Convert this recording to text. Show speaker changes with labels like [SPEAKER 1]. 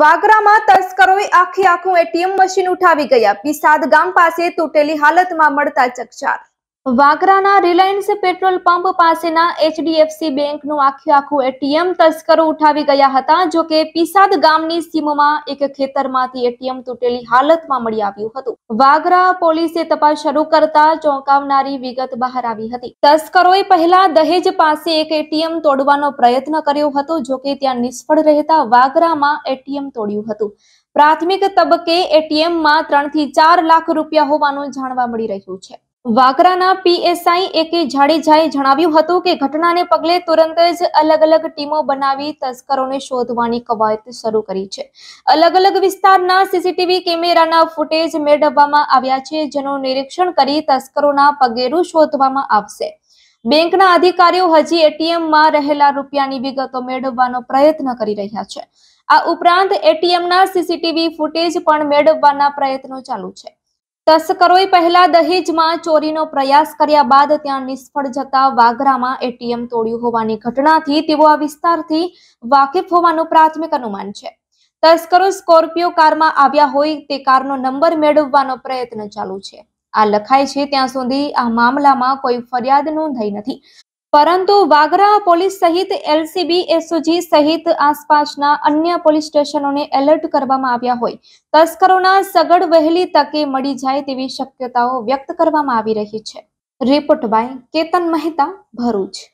[SPEAKER 1] વાગરામાં તસ્કરોએ આખી આખું ATM machine ઉઠાવી ગયા પીસાદ ગામ પાસે તૂટેલી હાલતમાં મળતા ચકચાર વાગરાના રિલાયન્સ પેટ્રોલ પંપ પાસેના એચડીએફસી બેંકનું આખે આખું એટીએમ તસ્કરો ઉઠાવી ગયા હતા જો કે પીસાદ ગામની સીમમાં એક ખેતરમાંથી એટીએમ તૂટેલી હાલતમાં મળી આવ્યું હતું વાગરા પોલીસે તપાસ શરૂ કરતા ચોંકાવનારી વિગત બહાર આવી હતી તસ્કરોએ પહેલા દહેજ પાસે એક એટીએમ તોડવાનો પ્રયત્ન કર્યો હતો જો કે ત્યાં નિષ્ફળ રહેતા વાગરામાં એટીએમ તોડ્યું હતું પ્રાથમિક તબક્કે એટીએમમાં ત્રણથી ચાર લાખ રૂપિયા હોવાનું જાણવા મળી રહ્યું છે વાગરાના પીએસઆઈ એ કે જાડેજાએ જણાવ્યું હતું કે ઘટનાને પગલે તુરંત જ અલગ અલગ ટીમો બનાવી તસ્કરોને શોધવાની કવાયત શરૂ કરી છે અલગ અલગ વિસ્તારના સીસીટીવી કેમેરાના ફૂટેજ મેળવવામાં આવ્યા છે જેનું નિરીક્ષણ કરી તસ્કરોના પગેરું શોધવામાં આવશે બેંકના અધિકારીઓ હજી એટીએમમાં રહેલા રૂપિયાની વિગતો મેળવવાનો પ્રયત્ન કરી રહ્યા છે આ ઉપરાંત એટીએમના સીસીટીવી ફૂટેજ પણ મેળવવાના પ્રયત્નો ચાલુ છે તસ્કરોએ પહેલા દહેજમાં ચોરીનો પ્રયાસ કર્યા બાદ ત્યાં નિષ્ફળ જતા વાગરામાં એટીએમ તોડ્યું હોવાની ઘટનાથી તેઓ આ વિસ્તારથી વાકેફ હોવાનું પ્રાથમિક અનુમાન છે તસ્કરો સ્કોર્પિયો કારમાં આવ્યા હોય તે કારનો નંબર મેળવવાનો પ્રયત્ન ચાલુ છે આ લખાય છે ત્યાં સુધી આ મામલામાં કોઈ ફરિયાદ નોંધાઈ નથી પરંતુ વાગરા પોલીસ સહિત એલસીબી એસઓજી સહિત આસપાસના અન્ય પોલીસ સ્ટેશનોને એલર્ટ કરવામાં આવ્યા હોય તસ્કરોના સગડ વહેલી તકે મળી જાય તેવી શક્યતાઓ વ્યક્ત કરવામાં આવી રહી છે રિપોર્ટ બાય કેતન મહેતા ભરૂચ